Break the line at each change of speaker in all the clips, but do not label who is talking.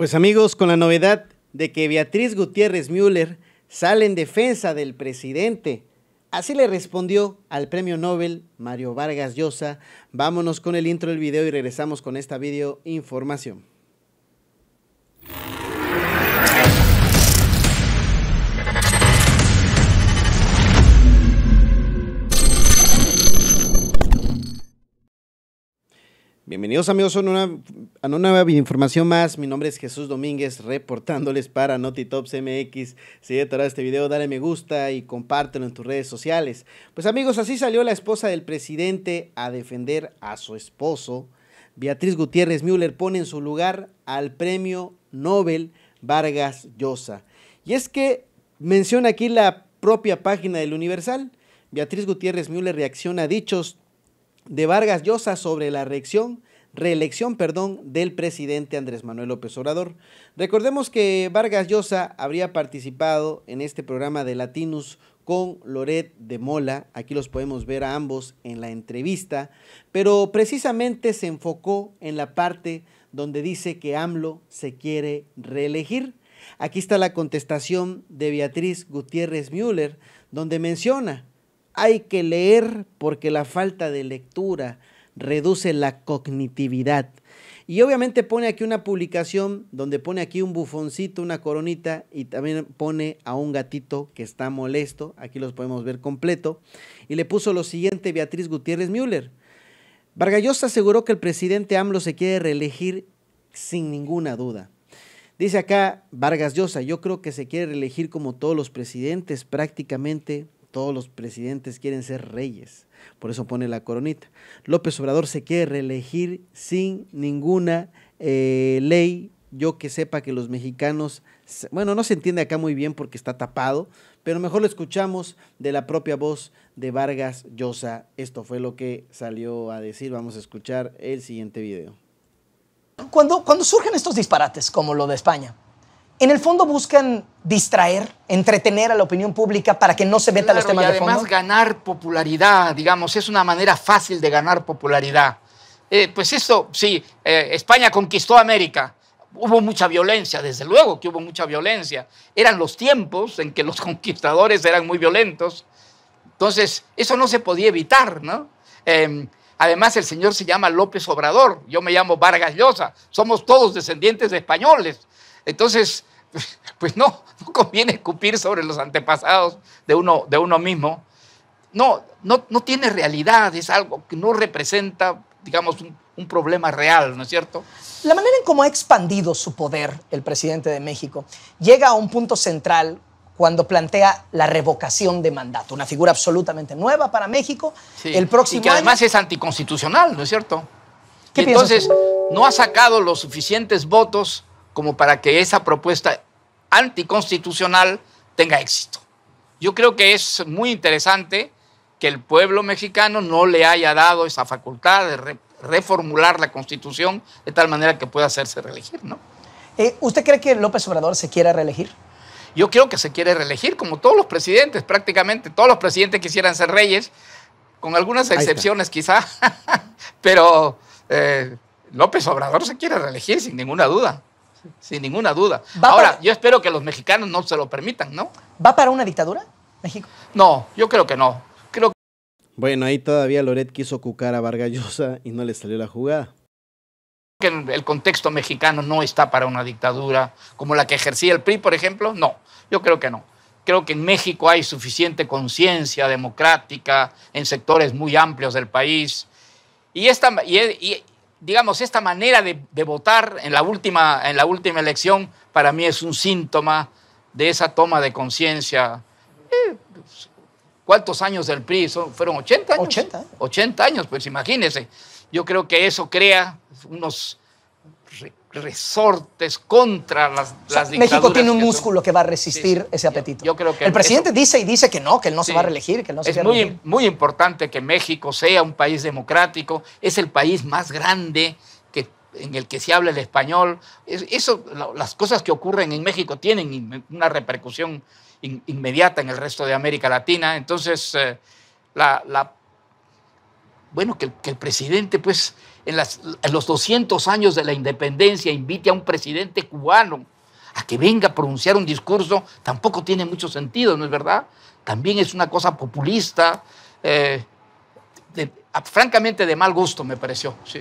Pues amigos, con la novedad de que Beatriz Gutiérrez Müller sale en defensa del presidente. Así le respondió al premio Nobel Mario Vargas Llosa. Vámonos con el intro del video y regresamos con esta video información. Bienvenidos amigos a una, nueva información más. Mi nombre es Jesús Domínguez, reportándoles para NotiTops MX. Si te gustado este video, dale me gusta y compártelo en tus redes sociales. Pues amigos, así salió la esposa del presidente a defender a su esposo. Beatriz Gutiérrez Müller pone en su lugar al premio Nobel Vargas Llosa. Y es que menciona aquí la propia página del Universal. Beatriz Gutiérrez Müller reacciona a dichos de Vargas Llosa sobre la reelección, reelección perdón, del presidente Andrés Manuel López Obrador. Recordemos que Vargas Llosa habría participado en este programa de Latinus con Loret de Mola, aquí los podemos ver a ambos en la entrevista, pero precisamente se enfocó en la parte donde dice que AMLO se quiere reelegir. Aquí está la contestación de Beatriz Gutiérrez Müller, donde menciona, hay que leer porque la falta de lectura reduce la cognitividad. Y obviamente pone aquí una publicación donde pone aquí un bufoncito, una coronita y también pone a un gatito que está molesto. Aquí los podemos ver completo. Y le puso lo siguiente Beatriz Gutiérrez Müller. Llosa aseguró que el presidente AMLO se quiere reelegir sin ninguna duda. Dice acá Vargas Llosa, yo creo que se quiere reelegir como todos los presidentes prácticamente todos los presidentes quieren ser reyes, por eso pone la coronita. López Obrador se quiere reelegir sin ninguna eh, ley. Yo que sepa que los mexicanos, bueno, no se entiende acá muy bien porque está tapado, pero mejor lo escuchamos de la propia voz de Vargas Llosa. Esto fue lo que salió a decir. Vamos a escuchar el siguiente video. Cuando, cuando surgen estos disparates como lo de España, en el fondo buscan distraer, entretener a la opinión pública
para que no se meta los temas además, ganar popularidad, digamos, es una manera fácil de ganar popularidad. Eh, pues esto sí, eh, España conquistó América. Hubo mucha violencia, desde luego que hubo mucha violencia. Eran los tiempos en que los conquistadores eran muy violentos. Entonces, eso no se podía evitar, ¿no? Em, además, el señor se llama López Obrador, yo me llamo Vargas Llosa, somos todos descendientes de españoles. Entonces, pues no, no conviene escupir sobre los antepasados de uno, de uno mismo. No, no, tiene realidad, es algo que no representa, digamos, un, problema real, ¿no es cierto? La manera en cómo ha expandido su poder el presidente de México llega a un punto central cuando plantea la revocación de mandato, una figura absolutamente nueva para México. el próximo y que además es anticonstitucional, ¿no es cierto? ¿Qué entonces no ha sacado los suficientes votos como para que esa propuesta anticonstitucional tenga éxito. Yo creo que es muy interesante que el pueblo mexicano no le haya dado esa facultad de reformular la constitución de tal manera que pueda hacerse reelegir, ¿no? Eh, ¿Usted cree que López Obrador se quiera reelegir? Yo creo que se quiere reelegir, como todos los presidentes, prácticamente todos los presidentes quisieran ser reyes, con algunas excepciones quizá, pero eh, López Obrador se quiere reelegir sin ninguna duda sin ninguna duda. Ahora, yo espero que los mexicanos no se lo permitan, ¿no? ¿Va para una dictadura México? No, yo creo que no. Creo
Bueno, ahí todavía Loret quiso cucar a Vargallosa y no le salió la jugada.
Que el contexto mexicano no está para una dictadura como la que ejercía el PRI, por ejemplo, no, yo creo que no. Creo que en México hay suficiente conciencia democrática en sectores muy amplios del país. Y, esta, y, digamos, esta manera de, votar en la, última, en la última elección para mí es un síntoma de esa toma de conciencia. Eh, pues, ¿Cuántos años del PRI? ¿Fueron 80 años? 80. 80 ¿eh? años, pues imagínense. Yo creo que eso crea unos resortes contra las, las México tiene un músculo que va a resistir ese apetito. Yo, creo que el presidente dice y dice que no, que él no se va a reelegir, que no se Es muy, muy importante que México sea un país democrático, es el país más grande que, en el que se habla el español. Eso, las cosas que ocurren en México tienen una repercusión inmediata en el resto de América Latina. Entonces, eh, la, la bueno, que, el presidente, pues, en, los 200 años de la independencia invite a un presidente cubano a que venga a pronunciar un discurso, tampoco tiene mucho sentido, ¿no es verdad? También es una cosa populista, eh, francamente de mal gusto me pareció. Sí.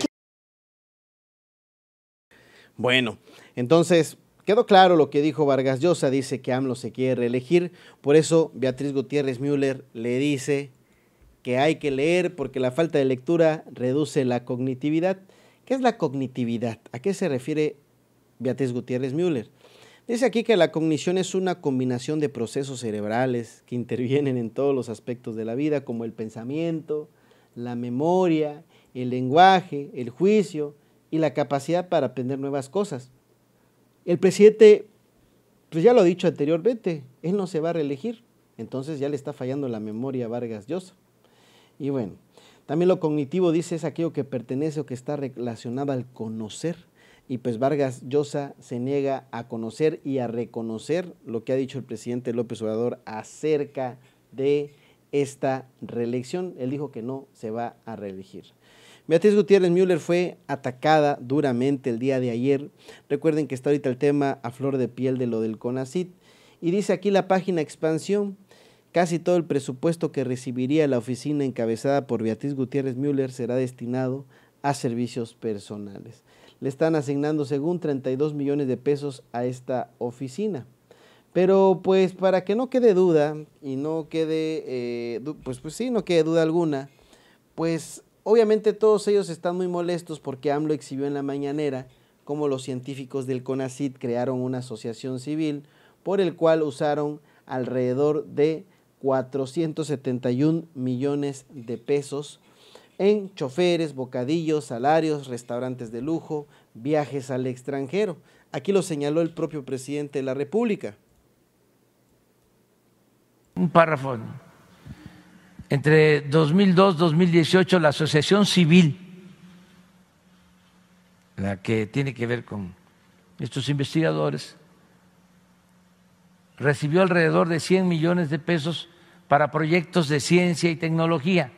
Bueno, entonces quedó claro lo que dijo Vargas Llosa, dice que AMLO se quiere reelegir, por eso Beatriz Gutiérrez Müller le dice que hay que leer porque la falta de lectura reduce la cognitividad. ¿Qué es la cognitividad? ¿A qué se refiere Beatriz Gutiérrez Müller? Dice aquí que la cognición es una combinación de procesos cerebrales que intervienen en todos los aspectos de la vida, como el pensamiento, la memoria, el lenguaje, el juicio y la capacidad para aprender nuevas cosas. El presidente, pues ya lo he dicho anteriormente, él no se va a reelegir, entonces ya le está fallando la memoria a Vargas Llosa. Y bueno, también lo cognitivo dice es aquello que pertenece o que está relacionado al conocer. Y pues Vargas Llosa se niega a conocer y a reconocer lo que ha dicho el presidente López Obrador acerca de esta reelección. Él dijo que no se va a reelegir. Beatriz Gutiérrez Müller fue atacada duramente el día de ayer. Recuerden que está ahorita el tema a flor de piel de lo del CONACIT. Y dice aquí la página Expansión, Casi todo el presupuesto que recibiría la oficina encabezada por Beatriz Gutiérrez Müller será destinado a servicios personales. Le están asignando según 32 millones de pesos a esta oficina. Pero pues para que no quede duda y no quede, eh, pues, pues sí, no quede duda alguna, pues obviamente todos ellos están muy molestos porque AMLO exhibió en la mañanera cómo los científicos del CONACID crearon una asociación civil por el cual usaron alrededor de 471 millones de pesos en choferes, bocadillos, salarios, restaurantes de lujo, viajes al extranjero. Aquí lo señaló el propio presidente de la República.
Un párrafo. Entre 2002-2018 la Asociación Civil, la que tiene que ver con estos investigadores, recibió alrededor de 100 millones de pesos para proyectos de ciencia y tecnología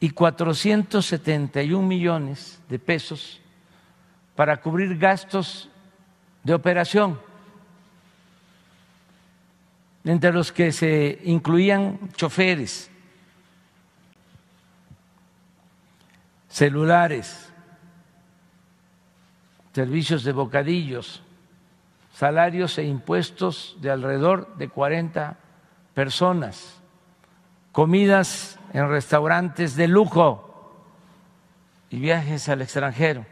y 471 millones de pesos para cubrir gastos de operación, entre los que se incluían choferes, celulares, servicios de bocadillos, salarios e impuestos de alrededor de 40 personas, comidas en restaurantes de lujo y viajes al extranjero.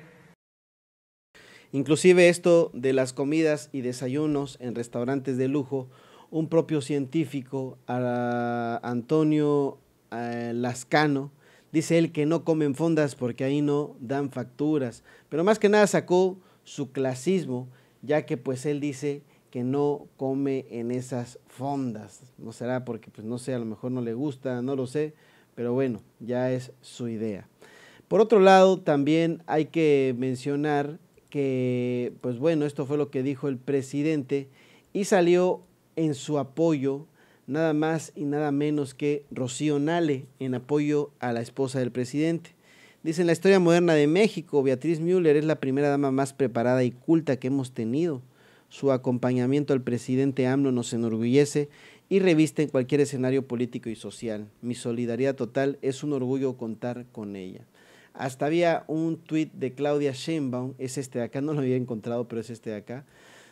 Inclusive esto de las comidas y desayunos en restaurantes de lujo, un propio científico, Antonio eh, Lascano, dice él que no comen fondas porque ahí no dan facturas, pero más que nada sacó su clasismo ya que pues él dice que no come en esas fondas. No será porque pues no sé, a lo mejor no le gusta, no lo sé, pero bueno, ya es su idea. Por otro lado, también hay que mencionar que pues bueno, esto fue lo que dijo el presidente y salió en su apoyo nada más y nada menos que Rocío Nale en apoyo a la esposa del presidente. Dice, en la historia moderna de México, Beatriz Müller es la primera dama más preparada y culta que hemos tenido. Su acompañamiento al presidente AMLO nos enorgullece y reviste en cualquier escenario político y social. Mi solidaridad total es un orgullo contar con ella. Hasta había un tuit de Claudia Sheinbaum, es este de acá, no lo había encontrado, pero es este de acá,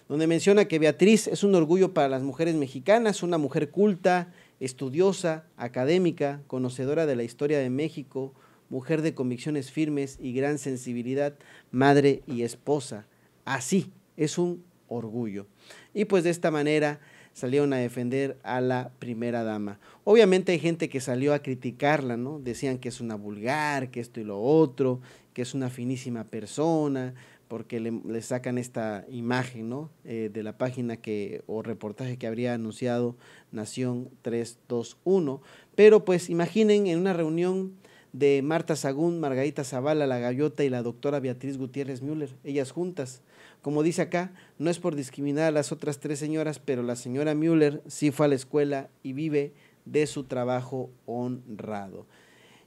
donde menciona que Beatriz es un orgullo para las mujeres mexicanas, una mujer culta, estudiosa, académica, conocedora de la historia de México, mujer de convicciones firmes y gran sensibilidad, madre y esposa. Así, es un orgullo. Y pues de esta manera salieron a defender a la primera dama. Obviamente hay gente que salió a criticarla, ¿no? Decían que es una vulgar, que esto y lo otro, que es una finísima persona, porque le, sacan esta imagen, ¿no? Eh, de la página que, o reportaje que habría anunciado Nación 321. Pero pues imaginen en una reunión de Marta Sagún, Margarita Zavala, La Gallota y la doctora Beatriz Gutiérrez Müller, ellas juntas. Como dice acá, no es por discriminar a las otras tres señoras, pero la señora Müller sí fue a la escuela y vive de su trabajo honrado.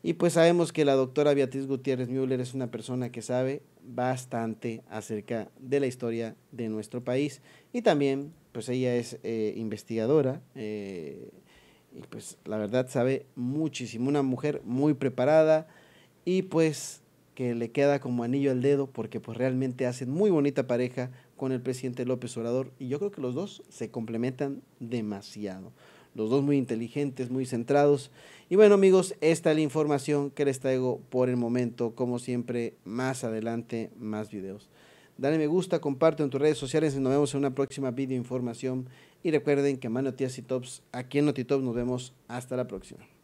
Y pues sabemos que la doctora Beatriz Gutiérrez Müller es una persona que sabe bastante acerca de la historia de nuestro país. Y también, pues ella es eh, investigadora, eh, y pues la verdad sabe muchísimo, una mujer muy preparada y pues que le queda como anillo al dedo porque pues realmente hacen muy bonita pareja con el presidente López Obrador y yo creo que los dos se complementan demasiado. Los dos muy inteligentes, muy centrados. Y bueno amigos, esta es la información que les traigo por el momento. Como siempre, más adelante, más videos. Dale me gusta, comparte en tus redes sociales y nos vemos en una próxima video información. Y recuerden que Mano y Tops, aquí en NotiTops nos vemos hasta la próxima.